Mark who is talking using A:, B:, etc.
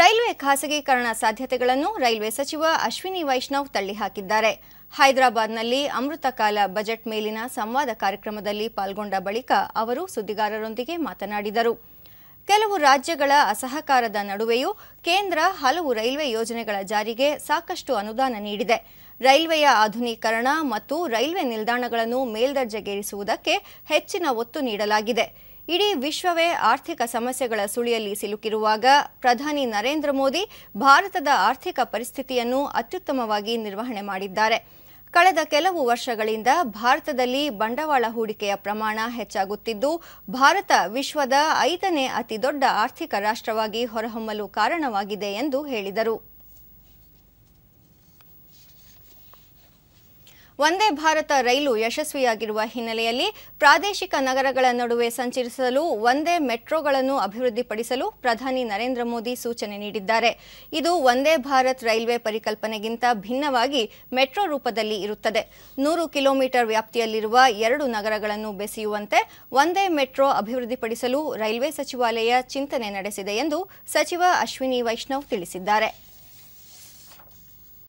A: railway ಖಾಸಗೀಕರಣ ಸಾಧ್ಯತೆಗಳನ್ನು railway ಸಚಿವ ಅಶ್ವಿನಿ ವೈಷ್ಣವ್ ತಳ್ಳಿಹಾಕಿದ್ದಾರೆ ಹೈದರಾಬಾದ್ನಲ್ಲಿ ಅಮೃತಕಾಲ ಬಜೆಟ್ ಮೇಲಿನ ಸಂವಾದ ಕಾರ್ಯಕ್ರಮದಲ್ಲಿ ಪಾಲ್ಗೊಂಡ ಬಳಿಕ ಅವರು ಸುದ್ದಿಗಾರರೊಂದಿಗೆ ಮಾತನಾಡಿದರು ಕೆಲವು ರಾಜ್ಯಗಳ ಅಸಹಕಾರದ ನಡುವೆಯೂ ಕೇಂದ್ರ ಹಲವು ರೈಲ್ವೆ ಯೋಜನೆಗಳ ಜಾರಿಗೆ ಸಾಕಷ್ಟು ಅನುದಾನ ನೀಡಿದೆ ರೈಲ್ವೆಯ ಆಧುನೀಕರಣ ಮತ್ತು ರೈಲ್ವೆ ನಿಲ್ದಾಣಗಳನ್ನು ಮೇಲ್ದರ್ಜೆಗೇರಿಸುವುದಕ್ಕೆ ಹೆಚ್ಚಿನ ಒತ್ತು ನೀಡಲಾಗಿದೆ ಇಡೀ ವಿಶ್ವವೇ ಆರ್ಥಿಕ ಸಮಸ್ಯೆಗಳ ಸುಳಿಯಲ್ಲಿ ಸಿಲುಕಿರುವಾಗ ಪ್ರಧಾನಿ ನರೇಂದ್ರ ಮೋದಿ ಭಾರತದ ಆರ್ಥಿಕ ಪರಿಸ್ಥಿತಿಯನ್ನು ಅತ್ಯುತ್ತಮವಾಗಿ ನಿರ್ವಹಣೆ ಮಾಡಿದ್ದಾರೆ ಕಳೆದ ಕೆಲವು ವರ್ಷಗಳಿಂದ ಭಾರತದಲ್ಲಿ ಬಂಡವಾಳ ಹೂಡಿಕೆಯ ಪ್ರಮಾಣ ಹೆಚ್ಚಾಗುತ್ತಿದ್ದು ಭಾರತ ವಿಶ್ವದ ಐದನೇ ಅತಿದೊಡ್ಡ ಆರ್ಥಿಕ ರಾಷ್ಟ್ರವಾಗಿ ಹೊರಹೊಮ್ಮಲು ಕಾರಣವಾಗಿದೆ ಎಂದು ಹೇಳಿದರು ಒಂದೇ ಭಾರತ ರೈಲು ಯಶಸ್ವಿಯಾಗಿರುವ ಹಿನ್ನೆಲೆಯಲ್ಲಿ ಪ್ರಾದೇಶಿಕ ನಗರಗಳ ನಡುವೆ ಸಂಚರಿಸಲು ಒಂದೇ ಮೆಟ್ರೋಗಳನ್ನು ಅಭಿವೃದ್ಧಿಪಡಿಸಲು ಪ್ರಧಾನಿ ನರೇಂದ್ರ ಮೋದಿ ಸೂಚನೆ ನೀಡಿದ್ದಾರೆ ಇದು ಒಂದೇ ಭಾರತ್ ರೈಲ್ವೆ ಪರಿಕಲ್ಪನೆಗಿಂತ ಭಿನ್ನವಾಗಿ ಮೆಟ್ರೋ ರೂಪದಲ್ಲಿ ಇರುತ್ತದೆ ನೂರು ಕಿಲೋಮೀಟರ್ ವ್ಯಾಪ್ತಿಯಲ್ಲಿರುವ ಎರಡು ನಗರಗಳನ್ನು ಬೆಸೆಯುವಂತೆ ಒಂದೇ ಮೆಟ್ರೋ ಅಭಿವೃದ್ಧಿಪಡಿಸಲು ರೈಲ್ವೆ ಸಚಿವಾಲಯ ಚಿಂತನೆ ನಡೆಸಿದೆ ಎಂದು ಸಚಿವ ಅಶ್ವಿನಿ ವೈಷ್ಣವ್ ತಿಳಿಸಿದ್ದಾರೆ